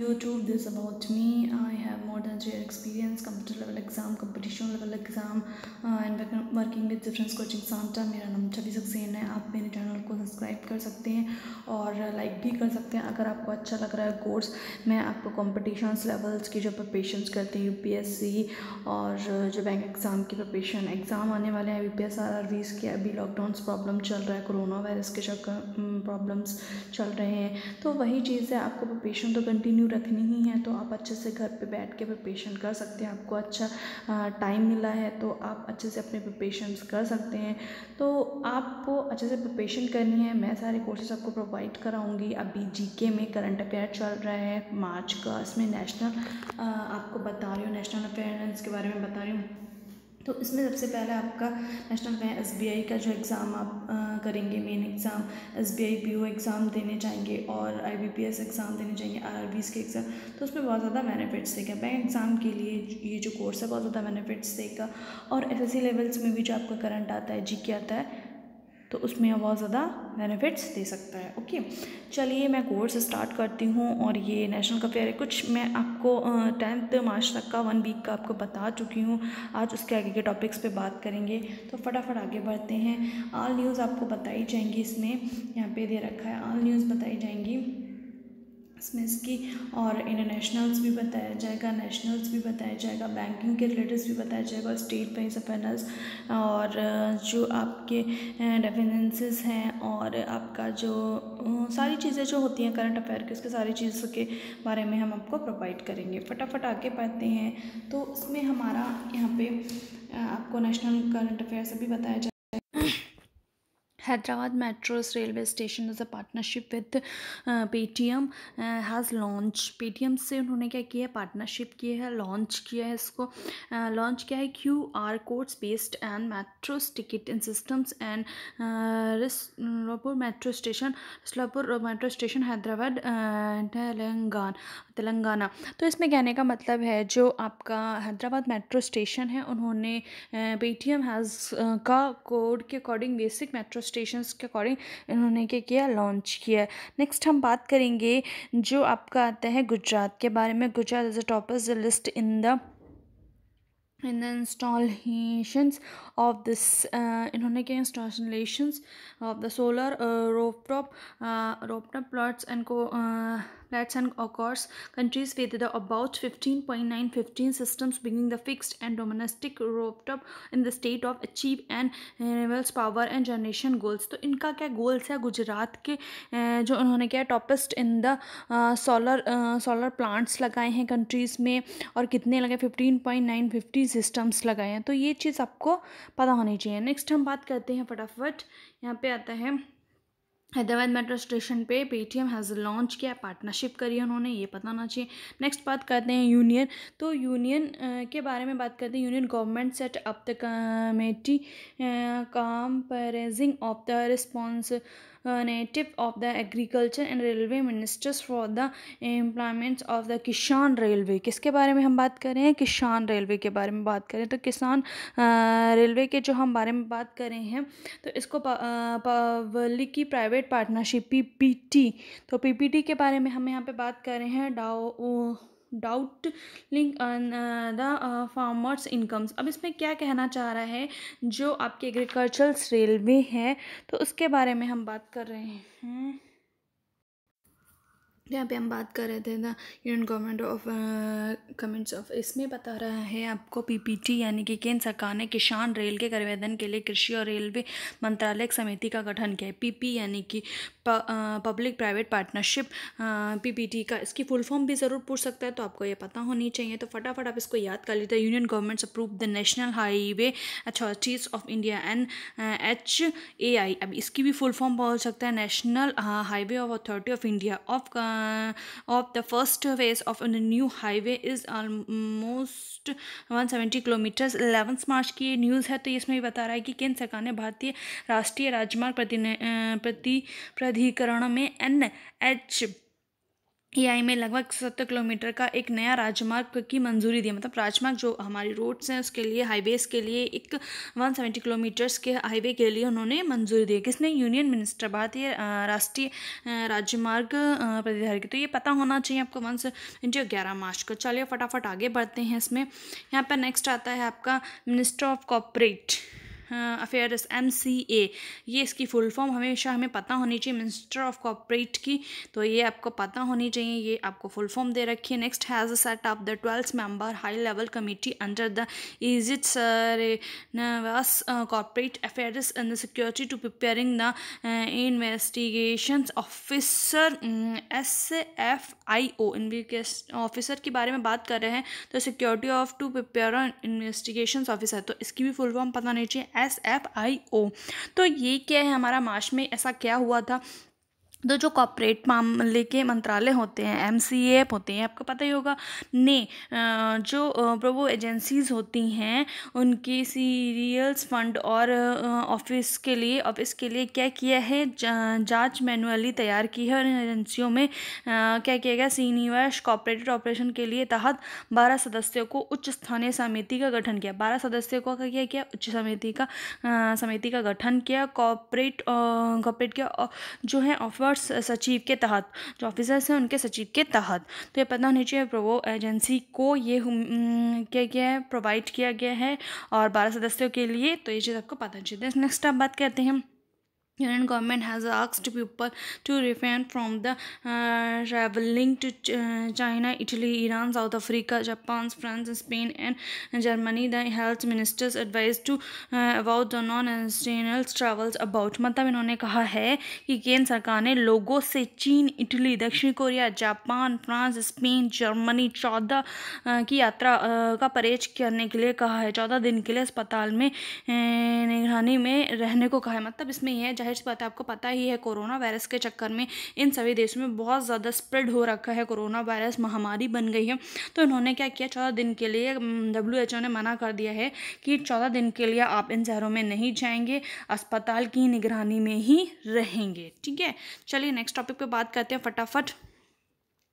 YouTube, this about me. I have more than three year experience, computer level exam, competition level exam, uh, and working with different coaching center. मेरा नाम छवि suction है आप मेरे channel को subscribe कर सकते हैं और लाइक uh, भी कर सकते हैं अगर आपको अच्छा लग रहा है कोर्स मैं आपको कॉम्पिटिशन लेवल्स की जो यू करते हैं सी और uh, जो बैंक एग्ज़ाम की प्रपेशन एग्ज़ाम आने वाले हैं U P S R R वीज़ के अभी लॉकडाउन प्रॉब्लम चल रहा है कोरोना वायरस के प्रॉब्लम्स mm, चल रहे हैं तो वही चीज़ है आपको प्रपेशन तो कंटिन्यू रखनी ही है तो आप अच्छे से घर पे बैठ के प्रिपेशन कर सकते हैं आपको अच्छा टाइम मिला है तो आप अच्छे से अपने प्रिपेशन कर सकते हैं तो आपको अच्छे से प्रिपेशन करनी है मैं सारे कोर्सेज आपको प्रोवाइड कराऊँगी अभी जी में करंट अफेयर चल रहा है मार्च का इसमें नेशनल आपको बता रही हूँ नेशनल अफेयरेंस के बारे में बता रही हूँ तो इसमें सबसे पहले आपका national bank S B I का जो एग्ज़ाम आप आ, करेंगे main exam S B I O exam देने जाएंगे और I B P S exam देने जाएंगे आर आर बी के एग्ज़ाम तो उसमें बहुत ज़्यादा बेनिफिट्स देगा बैंक एग्ज़ाम के लिए ये जो कोर्स है बहुत ज़्यादा बेनिफिट्स देगा और एस एस सी लेवल्स में भी जो आपका करंट आता है जी के आता है तो उसमें बहुत ज़्यादा बेनिफिट्स दे सकता है ओके चलिए मैं कोर्स स्टार्ट करती हूँ और ये नेशनल का फेयर है कुछ मैं आपको टेंथ मार्च तक का वन वीक का आपको बता चुकी हूँ आज उसके आगे के टॉपिक्स पे बात करेंगे तो फटाफट आगे बढ़ते हैं आल न्यूज़ आपको बताई जाएंगी इसमें यहाँ पे दे रखा है आल न्यूज़ बताई जाएंगी इसमें इसकी और इंटरनेशनल्स भी बताया जाएगा नेशनल्स भी बताया जाएगा बैंकिंग के रिलेटेड भी बताया जाएगा स्टेट बैंक अफेनर्स और uh, जो आपके डेफिनेंसेस uh, हैं और आपका जो uh, सारी चीज़ें जो होती हैं करंट अफेयर के उसके सारी चीज़ के बारे में हम आपको प्रोवाइड करेंगे फटाफट आगे पढ़ते हैं तो उसमें हमारा यहाँ पे आपको नेशनल करंट अफेयर भी बताया जाएगा Hyderabad Metro's railway station as a partnership with Paytm has launch Paytm से उन्होंने क्या किया है पार्टनरशिप की है लॉन्च किया है इसको लॉन्च uh, किया है Q R codes based and metros ticket in systems and Rasoolpura metro station Rasoolpura metro station Hyderabad uh, Telangana Telangana तो इसमें कहने का मतलब है जो आपका हैदराबाद मेट्रो स्टेशन है उन्होंने पेटीएम uh, हैज़ का कोड के according basic metro station station के अकॉर्डिंग इन्होंने क्या किया लॉन्च किया नेक्स्ट हम बात करेंगे जो आपका आता है गुजरात के बारे में Gujarat as a toppers the list in the in the installations of this इन्होंने क्या installations of the solar rooftop rooftop plots and को uh, uh that's Letson occurs countries with the about 15.915 systems being the fixed and domestic roped up in the state of achieve and renewables power and generation goals to inka kya goals hai gujarat ke jo unhone kya topest in the solar solar plants lagaye hain countries mein aur kitne lage fifteen point nine fifty systems लगाए हैं तो ये चीज़ आपको पता होनी चाहिए next हम बात करते हैं फटाफट यहाँ पे आता है हैदराबाद मेट्रो स्टेशन पे पेटीएम हैज़ लॉन्च किया पार्टनरशिप करी उन्होंने ये पता होना चाहिए नेक्स्ट बात करते हैं यूनियन तो यूनियन के बारे में बात करते हैं union government set up the committee comprising of the representative of the agriculture and railway ministers for the employments of the Kisan railway किसके बारे में हम बात कर रहे हैं किसान रेलवे के बारे में बात करें तो किसान रेलवे uh, के जो हम बारे में बात कर रहे हैं तो इसको पब्लिक uh, की प्राइवेट पार्टनरशिप पी तो पी के बारे में हम यहाँ पर बात कर रहे हैं डाओ doubt link the farmers incomes अब इसमें क्या कहना चाह रहा है जो आपके एग्रीकल्चरल रेलवे है तो उसके बारे में हम बात कर रहे हैं यहाँ पे हम बात कर रहे थे ना union government of comments of इसमें बता रहा है आपको पीपीटी यानी कि केंद्र सरकार ने किसान रेल के करवेदन के लिए कृषि और रेलवे मंत्रालय समिति का गठन किया है पीपी यानी कि पब्लिक प्राइवेट पार्टनरशिप पीपीटी का इसकी फुल फॉर्म भी ज़रूर पूछ सकता है तो आपको ये पता होनी चाहिए तो फटाफट आप इसको याद कर लीजिए union governments approve the national highway authorities of India and H A I अब इसकी भी फुल फॉर्म बोल सकता है national highway of authority of India of Uh, of the first phase of the new highway is almost 170 kilometres eleventh March की news है तो इसमें भी बता रहा है कि केंद्र सरकार ने भारतीय राष्ट्रीय राजमार्ग प्रति प्रति प्राधिकरण में एन एच ई में लगभग सत्तर किलोमीटर का एक नया राजमार्ग की मंजूरी दी मतलब राजमार्ग जो हमारी रोड्स हैं उसके लिए हाईवेज़ के लिए एक 170 किलोमीटर्स के हाईवे के लिए उन्होंने मंजूरी दी किसने यूनियन मिनिस्टर भारतीय राष्ट्रीय राजमार्ग की तो ये पता होना चाहिए आपको वन सेवेंटी ग्यारह मार्च को चलिए फटाफट आगे बढ़ते हैं इसमें यहाँ पर नेक्स्ट आता है आपका minister of corporate affairs M C A ये इसकी फुल फॉर्म हमेशा हमें पता होनी चाहिए मिनिस्टर ऑफ कॉपरेट की तो ये आपको पता होनी चाहिए ये आपको फुल फॉर्म दे रखी है next has set of the twelfth member high level committee under the Injeti Srinivas corporate affairs and the security to preparing the investigation officer S F I O officer के बारे में बात कर रहे हैं तो security of to prepare investigation officer तो इसकी भी फुल फॉर्म पता होनी चाहिए एस एफ आई ओ तो ये क्या है हमारा मार्च में ऐसा क्या हुआ था तो जो कॉपरेट मामले के मंत्रालय होते हैं एम सी एफ होते हैं आपको पता ही होगा ने जो प्रभु एजेंसीज होती हैं उनके सीरियल्स फंड और ऑफिस के लिए ऑफिस के लिए क्या किया है जांच मैनुअली तैयार की है और इन एजेंसियों में क्या किया गया सीनिवर्स कॉपरेटेड ऑपरेशन के लिए तहत बारह सदस्यों को उच्च स्थानीय समिति का गठन किया बारह सदस्यों का क्या किया उच्च समिति का समिति का गठन किया कॉपरेट कॉपरेट के जो है ऑफर और सचिव के तहत जो ऑफिसर्स हैं उनके सचिव के तहत तो ये पता होना चाहिए वो एजेंसी को ये क्या क्या है प्रोवाइड किया गया है और बारह सदस्यों के लिए तो ये चीज़ आपको पता चाहिए नेक्स्ट तो आप बात करते हैं Indian government has asked people to refrain from the uh, traveling to Ch uh, China, Italy, Iran, South Africa, Japan, France, Spain, and Germany. The health ministers advised to uh, about the non-essential travels about. मतलब इन्होंने कहा है कि केंद्र सरकार ने लोगों से चीन इटली दक्षिण Korea Japan France Spain Germany चौदह की यात्रा का परहेज करने के लिए कहा है चौदह दिन के लिए अस्पताल में निगरानी में रहने को कहा है मतलब इसमें यह है जाहिर सी बात है आपको पता ही है कोरोना वायरस के चक्कर में इन सभी देशों में बहुत ज़्यादा स्प्रेड हो रखा है कोरोना वायरस महामारी बन गई है तो इन्होंने क्या किया चौदह दिन के लिए डब्ल्यू ने मना कर दिया है कि चौदह दिन के लिए आप इन शहरों में नहीं जाएंगे अस्पताल की निगरानी में ही रहेंगे ठीक है चलिए नेक्स्ट टॉपिक पर बात करते हैं फटाफट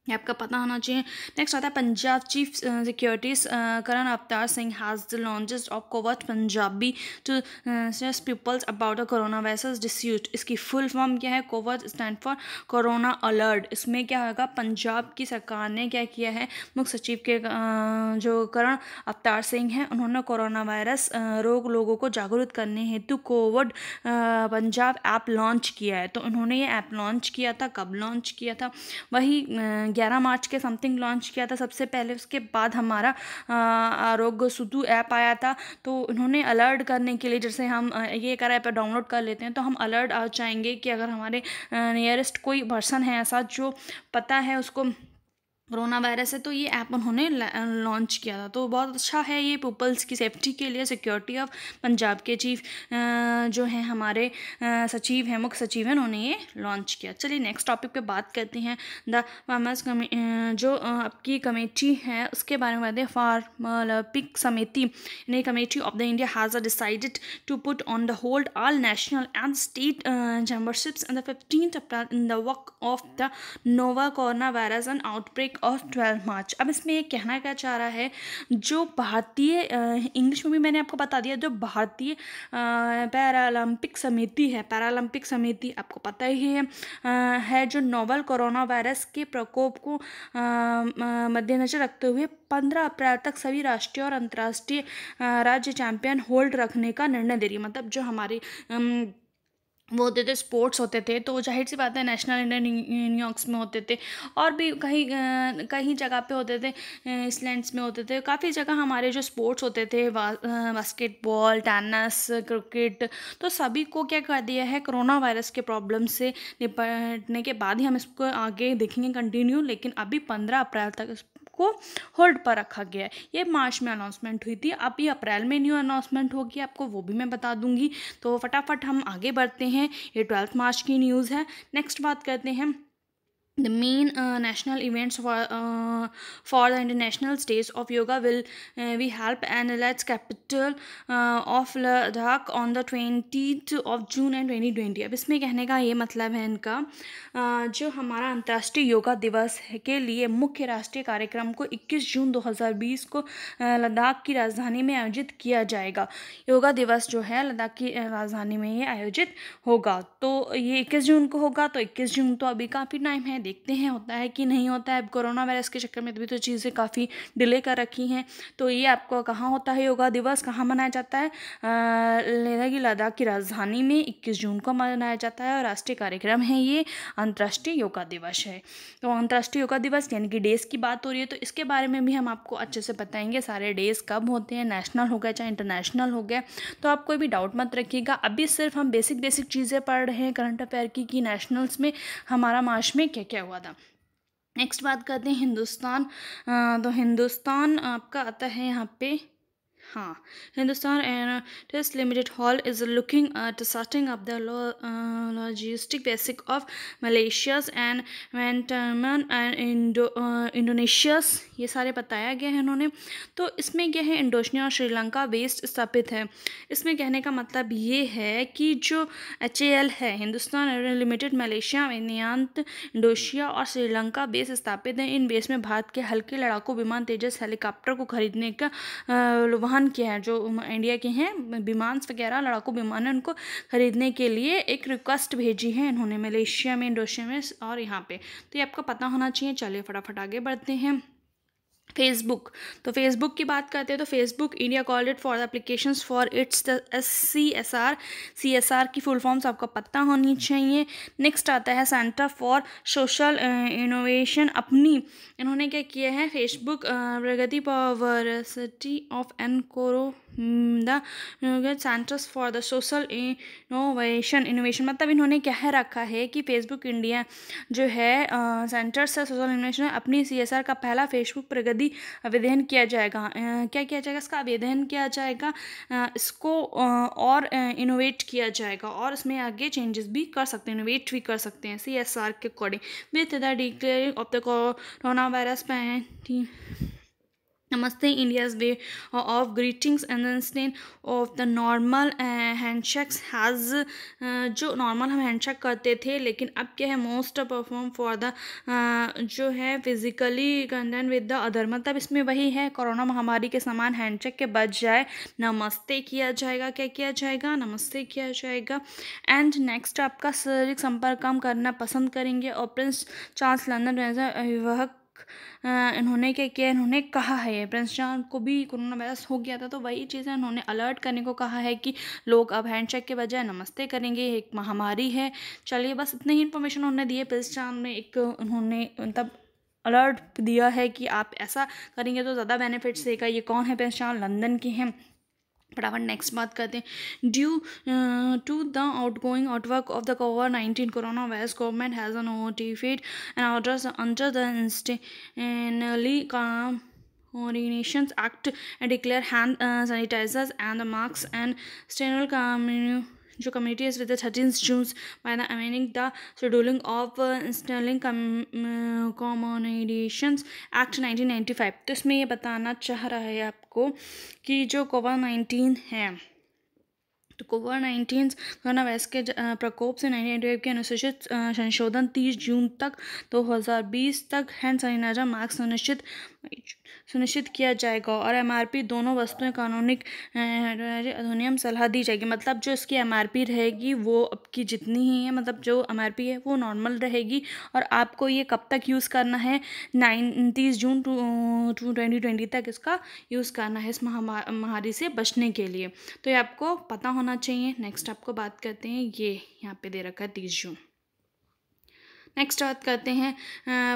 ये आपका पता होना चाहिए नेक्स्ट आता है Punjab chief securities uh, uh, Karan Avtar Singh has the longest of covert Punjabi to stress peoples about the corona virus डिस्यूट इसकी फुल फॉर्म क्या है covert stand for corona alert इसमें क्या होगा पंजाब की सरकार ने क्या किया है मुख्य सचिव के uh, जो करण अवतार सिंह हैं उन्होंने कोरोना वायरस रोग लोगों को जागरूक करने हेतु कोविड पंजाब ऐप लॉन्च किया है तो उन्होंने ये ऐप लॉन्च किया था कब लॉन्च किया था वही ग्यारह मार्च के समथिंग लॉन्च किया था सबसे पहले उसके बाद हमारा आरोग्य सुधु ऐप आया था तो उन्होंने अलर्ट करने के लिए जैसे हम ये कर ऐप डाउनलोड कर लेते हैं तो हम अलर्ट आ जाएंगे कि अगर हमारे नियरेस्ट कोई पर्सन है ऐसा जो पता है उसको कोरोना वायरस है तो ये ऐप उन्होंने लॉन्च किया था तो बहुत अच्छा है ये पीपल्स की सेफ्टी के लिए सिक्योरिटी ऑफ पंजाब के चीफ जो हैं हमारे सचिव हैं मुख्य सचिव हैं उन्होंने ये लॉन्च किया चलिए नेक्स्ट टॉपिक पे बात करते हैं द फार्मर्स जो आपकी कमेटी है उसके बारे में बात है फार्मलपिक समिति यानी committee of the India has decided to put on the hold all national and state championships in the fifteen in the work of the nova corona virus and outbreak of twelfth March अब इसमें ये कहना क्या चाह रहा है जो भारतीय इंग्लिश में भी मैंने आपको बता दिया जो भारतीय पैरालंपिक समिति है पैरालंपिक समिति आपको पता ही है है जो नोवल कोरोना वायरस के प्रकोप को मद्देनजर रखते हुए पंद्रह अप्रैल तक सभी राष्ट्रीय और अंतर्राष्ट्रीय राज्य चैंपियन होल्ड रखने का निर्णय दे रही है मतलब जो हमारी वो होते थे स्पोर्ट्स होते थे तो जाहिर सी बात है नेशनल इंडियन न्यूयॉर्क में होते थे और भी कहीं कहीं जगह पे होते थे इसलैंड्स में होते थे काफ़ी जगह हमारे जो स्पोर्ट्स होते थे बास्केटबॉल टेनिस क्रिकेट तो सभी को क्या कर दिया है कोरोना वायरस के प्रॉब्लम से निपटने के बाद ही हम इसको आगे देखेंगे कंटिन्यू लेकिन अभी पंद्रह अप्रैल तक को होल्ड पर रखा गया है ये मार्च में अनाउंसमेंट हुई थी अब ये अप्रैल में न्यू अनाउंसमेंट होगी आपको वो भी मैं बता दूंगी तो फटाफट हम आगे बढ़ते हैं ये ट्वेल्थ मार्च की न्यूज़ है नेक्स्ट बात करते हैं the main uh, national events for uh, for the international days of yoga will uh, be held and let's capital uh, of ladakh on the 20th of june and 2020 अब इसमें कहने का ये मतलब है इनका uh, जो हमारा अंतर्राष्ट्रीय योगा दिवस के लिए मुख्य राष्ट्रीय कार्यक्रम को 21 जून 2020 को uh, लद्दाख की राजधानी में आयोजित किया जाएगा योगा दिवस जो है लद्दाख की uh, राजधानी में ये आयोजित होगा तो ये 21 जून को होगा तो 21 जून तो अभी काफ़ी टाइम है देखते हैं होता है कि नहीं होता है अब कोरोना वायरस के चक्कर में भी तो चीज़ें काफ़ी डिले कर रखी हैं तो ये आपको कहाँ होता है योगा दिवस कहाँ मनाया जाता है लेदा की लद्दाख की राजधानी में इक्कीस जून को मनाया जाता है और राष्ट्रीय कार्यक्रम है ये अंतर्राष्ट्रीय योगा दिवस है तो अंतर्राष्ट्रीय योगा दिवस यानी कि डेज़ की बात हो रही है तो इसके बारे में भी हम आपको अच्छे से बताएंगे सारे डेज़ कब होते हैं नेशनल हो गया चाहे इंटरनेशनल हो गया तो आप कोई भी डाउट मत रखिएगा अभी सिर्फ हम बेसिक बेसिक चीज़ें पढ़ रहे हैं करंट अफेयर की कि नेशनल्स में हमारा मार्च में क्या क्या क्या हुआ था नेक्स्ट बात करते हैं हिंदुस्तान तो हिंदुस्तान आपका आता है यहाँ पे हाँ Hindustan aeronautics limited HAL is looking at setting up the logistic basic of basic and Malaysia's and Vietnam ये सारे बताया गया है इन्होंने तो इसमें क्या है इंडोशनिया और श्रीलंका बेस्ड स्थापित है इसमें कहने का मतलब ये है कि जो एच है हिंदुस्तान लिमिटेड मलेशिया विनियांत इंडोनेशिया और श्रीलंका बेस स्थापित है इन बेस में भारत के हल्के लड़ाकू विमान तेजस हेलीकॉप्टर को खरीदने का वहाँ विमान के हैं जो इंडिया के हैं विमान वगैरह लड़ाकू विमान उनको खरीदने के लिए एक रिक्वेस्ट भेजी है इन्होंने मलेशिया में इंडोनेशिया में और यहाँ पे तो ये आपको पता होना चाहिए चलिए फटाफट आगे बढ़ते हैं फेसबुक तो फेसबुक की बात करते हैं तो Facebook India called it for application for its the S C S R C S R की फुल फॉर्म्स आपको पता होनी चाहिए नेक्स्ट आता है सेंटर फॉर सोशल इनोवेशन अपनी इन्होंने क्या किया है फेसबुक uh, प्रगति पॉवर्सिटी ऑफ एन कोरो centres hmm, for the social innovation innovation मतलब इन्होंने कह रखा है कि फेसबुक इंडिया जो है सेंटर्स uh, है सोशल इनोवेशन अपनी सी एस आर का पहला फेसबुक प्रगति यदि आवेदन किया जाएगा क्या किया जाएगा इसका आवेदन किया जाएगा इसको और इनोवेट किया जाएगा और इसमें आगे चेंजेस भी कर सकते हैं इनोवेट भी कर सकते हैं सी एस आर के according with the declaring of the corona virus पैंटी namaste India's way of greetings understand of the normal handshakes has जो नॉर्मल हम हैंडशेक करते थे लेकिन अब क्या है मोस्ट परफॉर्म फॉर द जो है फिजिकली कंडन विद द अदर मतलब इसमें वही है कोरोना महामारी के समान हैंडशेक के बच जाए नमस्ते किया जाएगा क्या किया जाएगा नमस्ते किया जाएगा एंड नेक्स्ट आपका शारीरिक संपर्क कम करना पसंद करेंगे और प्रिंस चार्ल्स लंदन रेजा विवाह इन्होंने क्या किया इन्होंने कहा है प्रिंस जॉन को भी कोरोना वायरस हो गया था तो वही चीज़ें इन्होंने अलर्ट करने को कहा है कि लोग अब हैंडशेक के बजाय नमस्ते करेंगे एक महामारी है चलिए बस इतनी ही इन्फॉर्मेशन उन्होंने दी है प्रिंस जॉन ने एक उन्होंने मतलब अलर्ट दिया है कि आप ऐसा करेंगे तो ज़्यादा बेनिफिट्स देगा ये कौन है प्रिंस जॉन लंदन के हैं फटाफट नेक्स्ट बात करते हैं due to the out going outwork of the covid nineteen corona virus government has notified and orders under the instantly काम Coordinations Act declare hand sanitizer and sanitizers and the marks जो community is with thirteen June by the amending the scheduling of sterling कॉमोनिडेशन act nineteen ninety five तो इसमें ये बताना चाह रहा है आपको आपको कि जो कोविड नाइन्टीन है तो कोविड नाइन्टीन कोरोना वायरस के प्रकोप से नाइनटीन एटी के अनुसूचित संशोधन 30 जून तक 2020 तक हैंड सैनिटाइजर मास्क सुनिश्चित सुनिश्चित किया जाएगा और एमआरपी दोनों वस्तुएं कानूनिक अधिनियम सलाह दी जाएगी मतलब जो इसकी एमआरपी रहेगी वो अब की जितनी ही है मतलब जो एमआरपी है वो नॉर्मल रहेगी और आपको ये कब तक यूज़ करना है नाइन तीस जून टू टू ट्वेंटी ट्वेंटी तक इसका यूज़ करना है इस महामारी से बचने के लिए तो ये आपको पता होना चाहिए नेक्स्ट आपको बात करते हैं ये यहाँ पर दे रखा है तीस जून नेक्स्ट बात करते हैं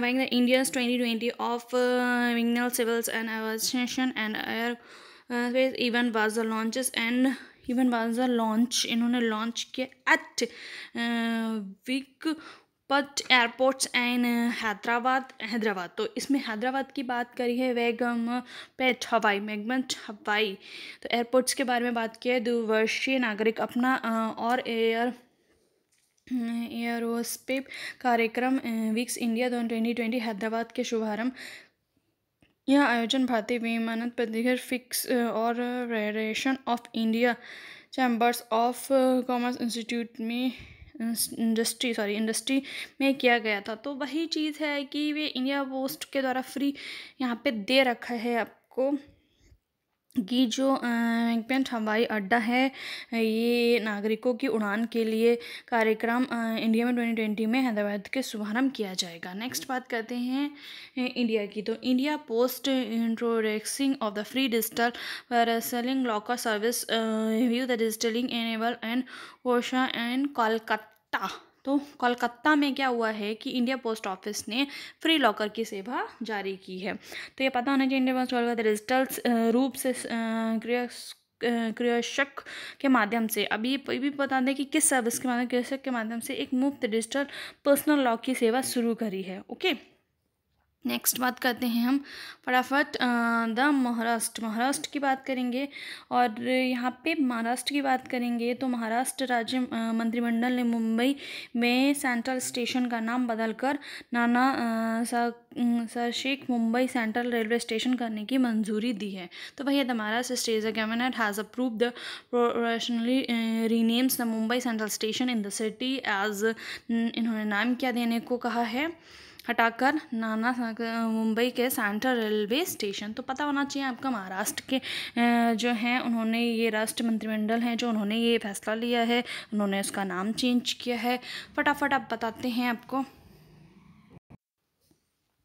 the Indians twenty twenty of विंगल सिविल्स एंड एवोसिएशन and air even was the launches and even was the launch इन्होंने लॉन्च किया एट विग पट एयरपोर्ट्स एंड हैदराबाद हैदराबाद तो इसमें हैदराबाद की बात करी है वेगम पेट हवाई मैगमेंट हवाई तो एयरपोर्ट्स के बारे में बात की है द्विवर्षीय नागरिक अपना और एयर एयरोस्पेप कार्यक्रम विक्स इंडिया दोन ट्वेंटी ट्वेंटी हैदराबाद के शुभारंभ यह आयोजन भारतीय विमानत प्रतिघर फिक्स और federation of India chambers of commerce institute में इंडस्ट्री सॉरी इंडस्ट्री में किया गया था तो वही चीज़ है कि वे इंडिया पोस्ट के द्वारा फ्री यहाँ पे दे रखा है आपको कि जो एग्पेंट हवाई अड्डा है ये नागरिकों की उड़ान के लिए कार्यक्रम इंडिया में ट्वेंटी ट्वेंटी में हैदराबाद के शुभारंभ किया जाएगा नेक्स्ट बात करते हैं इंडिया की तो India post introducing of the free digital selling locker service review the डिजिटलिंग एनेबल एंड ओशा एंड कोलकाता तो कोलकाता में क्या हुआ है कि इंडिया पोस्ट ऑफिस ने फ्री लॉकर की सेवा जारी की है तो ये पता होना चाहिए इंडिया पोस्ट ऑफिस डिजिटल रूप से क्रियाशक के माध्यम से अभी ये भी बता दें कि किस सर्विस के माध्यम क्रियाशक के माध्यम से एक मुफ्त डिजिटल पर्सनल लॉक की सेवा शुरू करी है ओके नेक्स्ट बात करते हैं हम फटाफट द महाराष्ट्र महाराष्ट्र की बात करेंगे और यहाँ पे महाराष्ट्र की बात करेंगे तो महाराष्ट्र राज्य मंत्रिमंडल ने मुंबई में सेंट्रल स्टेशन का नाम बदलकर नाना सर शेख मुंबई सेंट्रल रेलवे स्टेशन करने की मंजूरी दी है तो भैया the Maharashtra state cabinet has approve the professionally renames the Mumbai central station in the city as इन्होंने नाम क्या देने को कहा है हटाकर नाना मुंबई के सेंट्रल रेलवे स्टेशन तो पता होना चाहिए आपका महाराष्ट्र के जो हैं उन्होंने ये राष्ट्र मंत्रिमंडल हैं जो उन्होंने ये फैसला लिया है उन्होंने उसका नाम चेंज किया है फटाफट आप बताते हैं आपको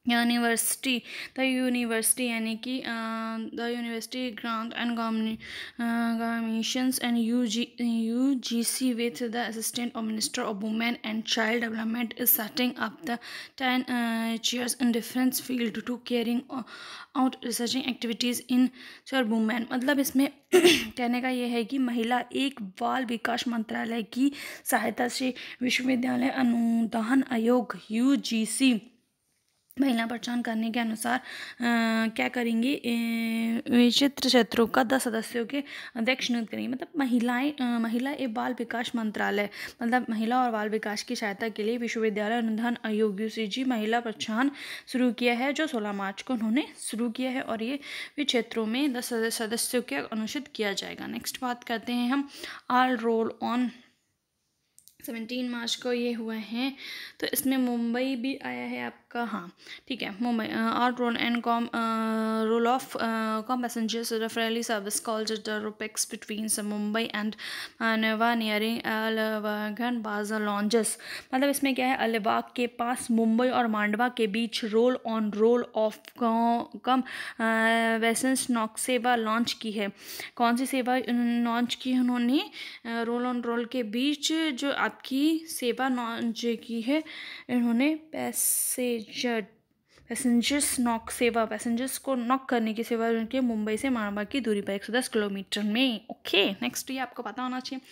यूनिवर्सिटी द यूनिवर्सिटी यानी कि द यूनिवर्सिटी ग्रांट एंड गिशंस and U G U G C with the assistant minister of women and child development is setting up the ten chairs in difference field to caring out researching activities in for women मतलब इसमें कहने का यह है कि महिला एक बाल विकास मंत्रालय की सहायता से विश्वविद्यालय अनुदान आयोग यू जी सी महिला पहचान करने के अनुसार आ, क्या करेंगी विचित्र क्षेत्रों का दस सदस्यों के अध्यक्ष नियुक्त करेंगी मतलब महिलाएं महिला एवं बाल विकास मंत्रालय मतलब महिला और बाल विकास की सहायता के लिए विश्वविद्यालय अनुदान आयोग जी महिला पहचान शुरू किया है जो सोलह मार्च को उन्होंने शुरू किया है और ये भी क्षेत्रों में दस सदस्यों के अनुषित किया जाएगा नेक्स्ट बात करते हैं हम all roll on seventeen March को ये हुआ है तो इसमें मुंबई भी आया है आप का हाँ ठीक है मुंबई आर्ट roll and com roll off com passengers रेफरली सर्विस कॉल्ड द रुपेक्स बिटवीन मुंबई एंड नवा नियरिंग अलवागन बाजा लॉन्जस मतलब इसमें क्या है अलिबाग के पास मुंबई और मांडवा के बीच roll on roll off cum वैसेंस नॉक सेवा लॉन्च की है कौन सी सेवा लॉन्च की उन्होंने रोल ऑन रोल के बीच जो आपकी सेवा लॉन्च की है इन्होंने पैसे जेट पैसेंजर्स नॉक सेवा पैसेंजर्स को नॉक करने की सेवा उनके मुंबई से मारवा की दूरी पर एक सौ दस किलोमीटर में ओके नेक्स्ट ये आपको पता होना चाहिए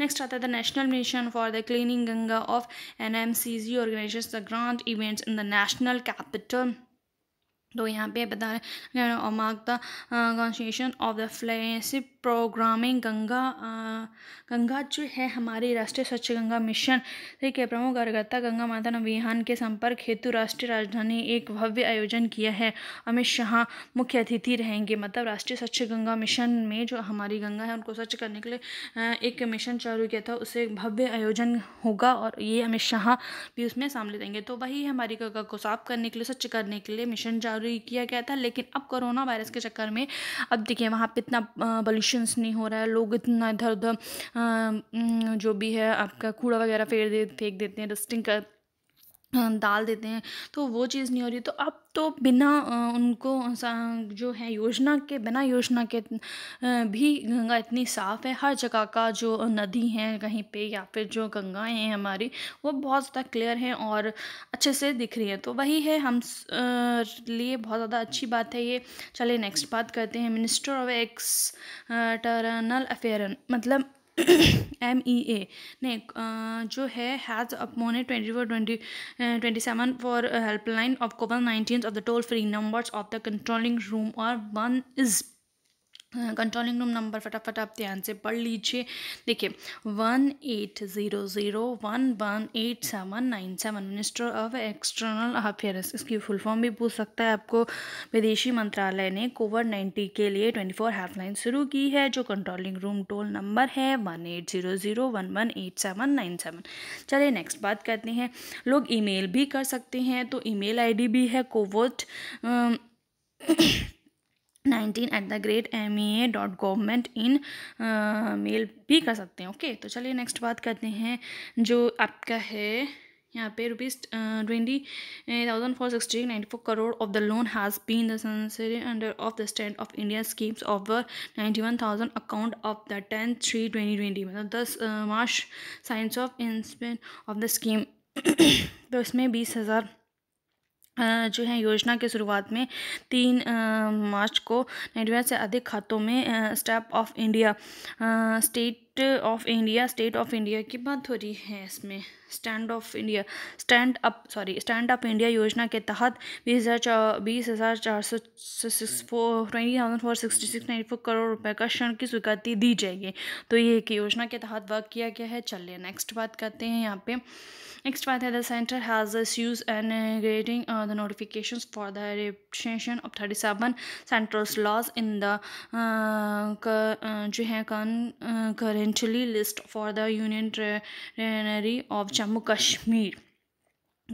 नेक्स्ट आता है the national mission for the cleaning Ganga of N M C G organizes the grand events in the national capital तो यहाँ पे बता रहे mark the constitution of the flagship programming Ganga Ganga जो है हमारे राष्ट्रीय स्वच्छ गंगा मिशन है प्रमुख कार्यकर्ता गंगा माता नवीहान के संपर्क हेतु राष्ट्रीय राजधानी एक भव्य आयोजन किया है अमित शाह मुख्य अतिथि रहेंगे मतलब राष्ट्रीय स्वच्छ गंगा मिशन में जो हमारी गंगा है उनको स्वच्छ करने के लिए एक मिशन चालू किया था उससे भव्य आयोजन होगा और ये अमित शाह भी उसमें शामिल रहेंगे तो वही हमारी गंगा को साफ करने के लिए स्वच्छ करने के लिए मिशन जारी किया गया था लेकिन अब कोरोना वायरस के चक्कर में अब देखिए वहाँ पर इतना पॉल्यूशन रिएक्शंस नहीं हो रहा है लोग इतना इधर उधर जो भी है आपका कूड़ा वगैरह फेर दे फेंक देते हैं डस्टिंग कर डाल देते हैं तो वो चीज़ नहीं हो रही तो अब तो बिना उनको जो है योजना के बिना योजना के भी गंगा इतनी साफ़ है हर जगह का जो नदी है कहीं पे या फिर जो गंगाएं हैं हमारी वो बहुत ज़्यादा क्लियर हैं और अच्छे से दिख रही हैं तो वही है हम लिए बहुत ज़्यादा अच्छी बात है ये चलिए नेक्स्ट बात करते हैं minister of external affair मतलब एम ई ए ने जो है हैज़ अपमोने twenty four twenty twenty seven for helpline of covid nineteen of the toll free numbers of the controlling room और one is controlling room number फटाफट आप ध्यान से पढ़ लीजिए देखिए one eight zero zero one one eight seven nine seven minister of external affairs इसकी full form भी पूछ सकता है आपको विदेशी मंत्रालय ने कोविड नाइन्टीन के लिए ट्वेंटी फोर हेल्पलाइन शुरू की है जो कंट्रोलिंग रूम टोल नंबर है one eight zero zero one one eight seven nine seven चलिए नेक्स्ट बात करते हैं लोग ईमेल भी कर सकते हैं तो ईमेल आईडी भी है covid nineteen at the great M A dot government in mail भी कर सकते हैं ओके okay? तो चलिए नेक्स्ट बात करते हैं जो आपका है यहाँ पे rupees twenty thousand four sixty ninety four crore of the loan has been the under of the stand of India schemes of ninety one thousand account of the tenth three twenty twenty मतलब दस uh, March science of इंसमेंट of the scheme तो इसमें बीस हज़ार जो है योजना के शुरुआत में तीन मार्च को निन्यानवे से अधिक खातों में step of India state of India state of India की बात हो रही है इसमें stand of India stand up sorry stand up India योजना के तहत बीस हज़ार चार बीस हज़ार चार सौ six four twenty thousand four sixty six ninety four crore रुपए का ऋण की स्वीकृति दी जाएगी तो ये एक योजना के तहत वर्क किया गया है चलिए नेक्स्ट बात करते हैं यहाँ पे नेक्स्ट बात है the centre has use and grading the notification for the रेपन of thirty seven centrals laws in the जो है currently list for the union ट्रेनरी ऑफ जम्मू कश्मीर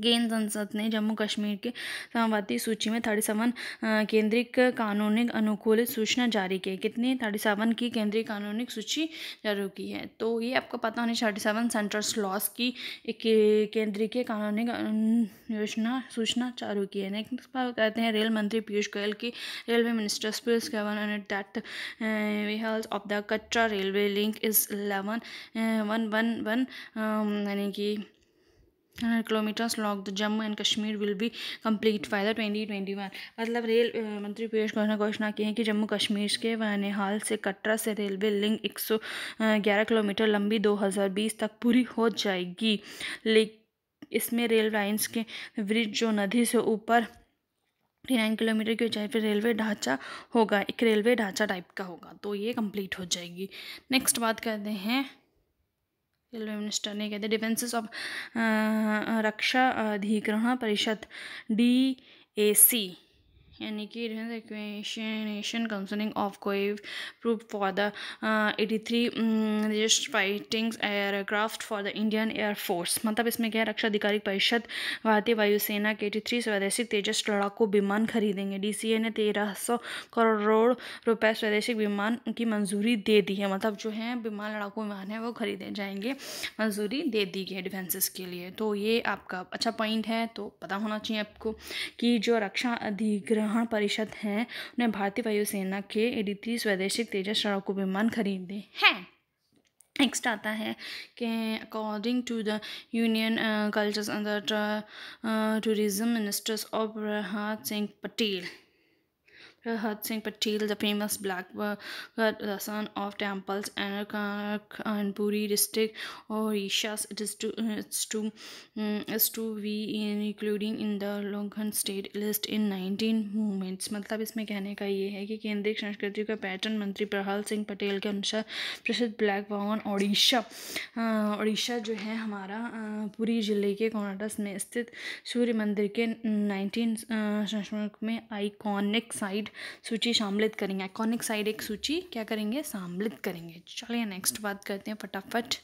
केंद्र संसद ने जम्मू कश्मीर के समावादी सूची में थर्टी सेवन केंद्रीय कानूनिक अनुकूलित सूचना जारी की कितनी थर्टी सेवन की केंद्रीय कानूनिक सूची जारी की है तो ये आपको पता होनी थर्टी सेवन सेंट्रल्स लॉस की एक केंद्रीय के कानूनिक योजना सूचना चालू की है नेक्स्ट पर कहते हैं रेल मंत्री पीयूष गोयल की रेलवे मिनिस्टर गोयल ने डेट वेहल्स of the Katra railway link is eleven one one one यानी कि हंड्रेड किलोमीटर्स लॉन्ग द तो Jammu and Kashmir will be complete by the twenty twenty one मतलब रेल मंत्री पीयूष गोयल ने घोषणा की है कि जम्मू कश्मीर के वनहाल से कटरा से रेलवे लिंक एक सौ ग्यारह किलोमीटर लंबी दो हज़ार बीस तक पूरी हो जाएगी लेकिन इसमें रेल लाइन्स के ब्रिज जो नदी से ऊपर नाइन किलोमीटर की ऊंचाई पर रेलवे ढांचा होगा एक रेलवे ढांचा टाइप का होगा तो ये कंप्लीट हो जाएगी नेक्स्ट बात करते हैं रेलवे मिनिस्टर ने कहते डिफेंसिस ऑफ रक्षा अधिग्रहण परिषद डी ए सी यानी कि एक्वेशन कंसर्निंग ऑफ कोई proof for the eighty three रजिस्ट fighting aircraft for the Indian air force मतलब इसमें क्या है रक्षा अधिकारी परिषद भारतीय वायुसेना के एटी थ्री स्वदेशिक तेजस लड़ाकू विमान खरीदेंगे डीसीए ने तेरह सौ करोड़ रुपए स्वदेशिक विमान की मंजूरी दे दी है मतलब जो है विमान लड़ाकू विमान है वो खरीदे जाएंगे मंजूरी दे दी गई है डिफेंसिस के लिए तो ये आपका अच्छा पॉइंट है तो पता होना चाहिए आपको कि जो रक्षा अधिग्रह ब्राह्मण परिषद हैं उन्हें भारतीय वायुसेना के एडी स्वदेशिक स्वदेशी तेजस लड़ाकू विमान खरीदे हैं नेक्स्ट आता है कि according to the union cultures अंदर tourism ministers of Prahlad Singh Patel Harj Singh Patel, the famous black uh, son of temples and Kanpuri district, Orisha's district, its two, um, its two V including in the Longan state list in 19 movements. मतलब इसमें कहने का ये है कि केंद्रीय संस्कृति का पैटर्न मंत्री प्रहलाद सिंह पटेल के अनुसार प्रसिद्ध ब्लैक वाहन ओडिशा ओडिशा जो है हमारा पूरी जिले के कोनाटस में स्थित सूर्य मंदिर के नाइनटीन संस्मरण में आइकॉनिक साइट साइड सूची शामिलित करेंगे आइकॉनिक साइड एक सूची क्या करेंगे शामिलित करेंगे चलिए नेक्स्ट बात करते हैं फटाफट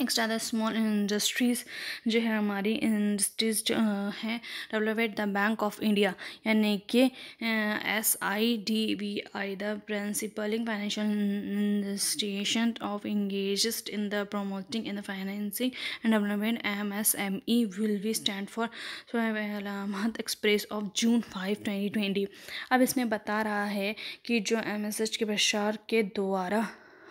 नेक्स्ट ज़्यादा स्मॉल इंडस्ट्रीज़ जो है हमारी इंडस्ट्रीज जो हैं develop at the bank of India यानी कि S I D B I the principal financial institution of engage in the promoting in the financing and development M S M E will be stand for अलामत express of June five twenty twenty अब इसमें बता रहा है कि जो M S H के प्रसार के द्वारा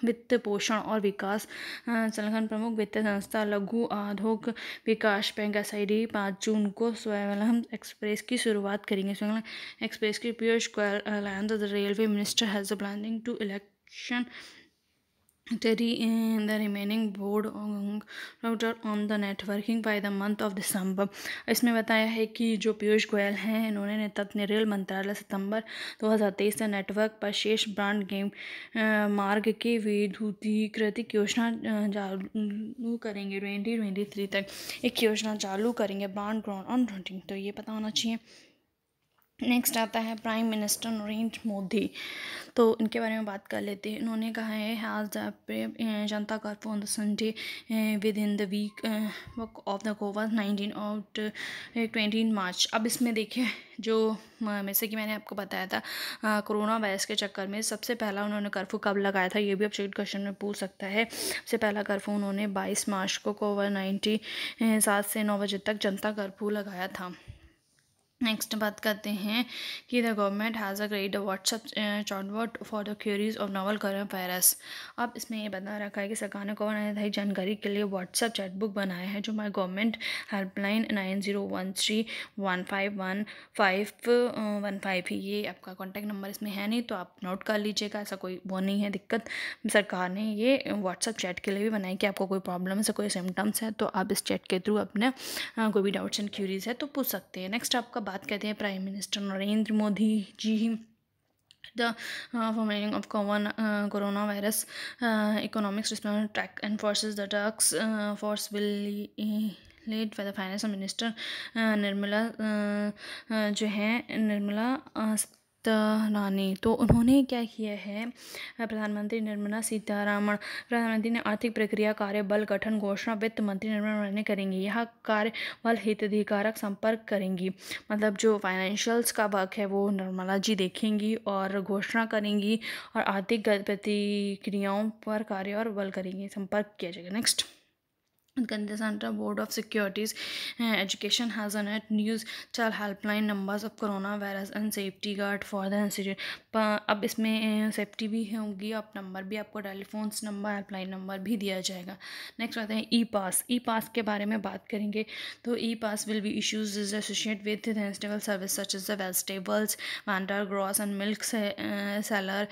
वित्त पोषण और विकास संगठन प्रमुख वित्तीय संस्था लघु आधोक विकास बैंक एस आई डी पाँच जून को स्वयं एक्सप्रेस की शुरुआत करेंगे स्वयं एक्सप्रेस की Piyush Goyal railway minister has planning to election the, re the remaining board router on the networking by the month of December इसमें बताया है कि जो पीयूष गोयल हैं इन्होंने नेतृत्व ने रेल मंत्रालय सितंबर 2023 से नेटवर्क पर शेष ब्रांड गेम मार्ग के विद्युतीकृतिक योजना चालू करेंगे ट्वेंटी ट्वेंटी थ्री तक एक योजना चालू करेंगे ब्रांड ग्राउंड ऑन रूटिंग तो ये पता होना चाहिए नेक्स्ट आता है प्राइम मिनिस्टर नरेंद्र मोदी तो इनके बारे में बात कर लेते हैं इन्होंने कहा है has the Janata curfew on the Sunday with in the week of the covid nineteen out twenty March अब इसमें देखिए जो जैसे कि मैंने आपको बताया था कोरोना वायरस के चक्कर में सबसे पहला उन्होंने कर्फ्यू कब लगाया था ये भी आप चेट क्वेश्चन में पूछ सकता है सबसे पहला कर्फ्यू उन्होंने बाईस मार्च को कोविड नाइन्टीन सात से नौ बजे तक जनता कर्फ्यू लगाया था नेक्स्ट बात करते हैं कि the government has a great WhatsApp वर्ट for the queries of novel corona virus अब इसमें यह बता रखा है कि सरकार ने कोरोना आधारित जानकारी के लिए व्हाट्सअप चैटबुक बनाया है जो हमारे government helpline nine zero one three one five one five one five ही ये आपका कॉन्टैक्ट नंबर इसमें है नहीं तो आप नोट कर लीजिएगा ऐसा कोई वो नहीं है दिक्कत सरकार ने ये व्हाट्सअप चैट के लिए भी बनाई कि आपको कोई प्रॉब्लम है कोई सिम्टम्स है तो आप इस चैट के थ्रू अपने uh, कोई भी डाउट्स एंड क्यूरीज है तो पूछ सकते हैं नेक्स्ट आपका बात करते हैं prime minister Narendra Modi ji the forming of common corona virus economics response track and forces the drugs force will led by the finance minister Nirmala जो है निर्मला रानी तो उन्होंने क्या किया है प्रधानमंत्री निर्मला सीतारामन प्रधानमंत्री ने आर्थिक प्रक्रिया कार्य बल गठन घोषणा वित्त मंत्री निर्मला सीतारमण करेंगी यह कार्य बल हिताधिकारक संपर्क करेंगी मतलब जो फाइनेंशियल्स का वर्क है वो निर्मला जी देखेंगी और घोषणा करेंगी और आर्थिक प्रतिक्रियाओं पर कार्य और बल करेंगी संपर्क किया जाएगा next Kandesanta Board of Securities uh, Education has on it news tell helpline numbers of coronavirus and safety guard for the institute अब इसमें सेफ्टी भी होगी आप नंबर भी आपको टेलीफोन्स नंबर हेल्पलाइन नंबर भी दिया जाएगा नेक्स्ट आते हैं ई पास ई पास के बारे में बात करेंगे तो E pass will be issues is associate विदेबल service such is the vegetables vendor gross and milk seller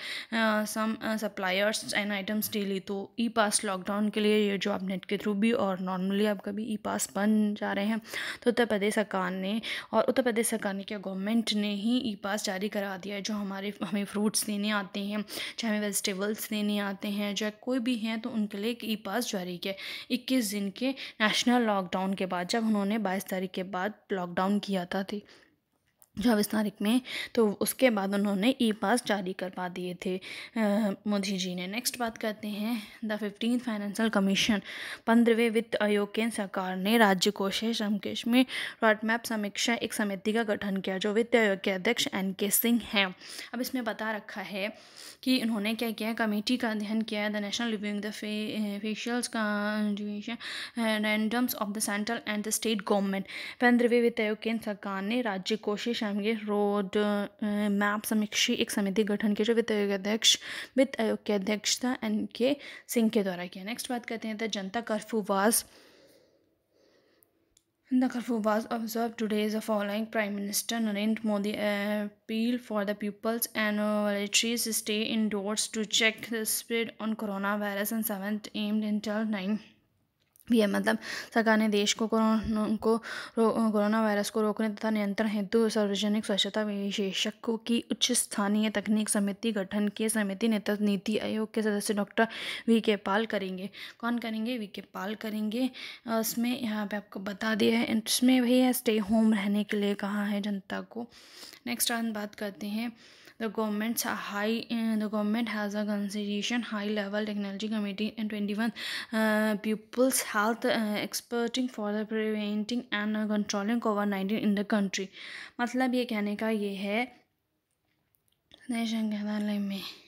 some suppliers and items daily तो ई पास लॉकडाउन के लिए ये जो आप नेट के थ्रू भी और और नॉर्मली आप कभी ई पास बन जा रहे हैं तो उत्तर प्रदेश सरकार ने और उत्तर प्रदेश सरकार ने क्या गवर्नमेंट ने ही ई पास जारी करा दिया है जो हमारे हमें फ्रूट्स देने आते हैं चाहे हमें वेजिटेबल्स देने आते हैं चाहे कोई भी हैं तो उनके लिए ई पास जारी किया इक्कीस दिन के नेशनल लॉकडाउन के बाद जब उन्होंने बाईस तारीख के बाद लॉकडाउन किया था थी चौबीस तारीख में तो उसके बाद उन्होंने ई पास जारी करवा दिए थे मोदी जी ने नेक्स्ट बात करते हैं द फिफ्टीन फाइनेंशियल कमीशन पंद्रहवें वित्त आयोग केंद्र सरकार ने राज्य को शेष में रोडमैप समीक्षा एक समिति का गठन किया जो वित्त आयोग के अध्यक्ष एन के सिंह हैं अब इसमें बता रखा है कि उन्होंने क्या किया कमेटी का अध्ययन किया है the national reviewing the facials randoms of the central and the state government पंद्रहवें वित्त आयोग केंद्र सरकार ने राज्य को शामगे रोड मैप समीक्षी एक समिति गठन की जो वित्त आयोग अध्यक्ष वित्त आयोग के अध्यक्षता एन के सिंह के द्वारा किया नेक्स्ट बात करते हैं the Janata curfew was the curfew was observe todays following prime minister Narendra Modi appeal for the peoples and stay indoors to check the spread on corona virus and seven aimed inter nine है मतलब सरकार ने देश को को कोरोना वायरस को रोकने तथा नियंत्रण हेतु सार्वजनिक स्वच्छता विशेषज्ञों की उच्च स्थानीय तकनीक समिति गठन के समिति नेतृत्व नीति आयोग के सदस्य डॉक्टर वी के पाल करेंगे कौन करेंगे वी के पाल करेंगे उसमें यहाँ पे आपको बता दिया है इसमें है स्टे होम रहने के लिए कहा है जनता को नेक्स्ट बात करते हैं the government's a high uh, the government has a consideration high level technology committee and 21 uh, pupils health uh, experting for the preventing and uh, controlling covid 19 in the country मतलब ये कहने का ये है nation के में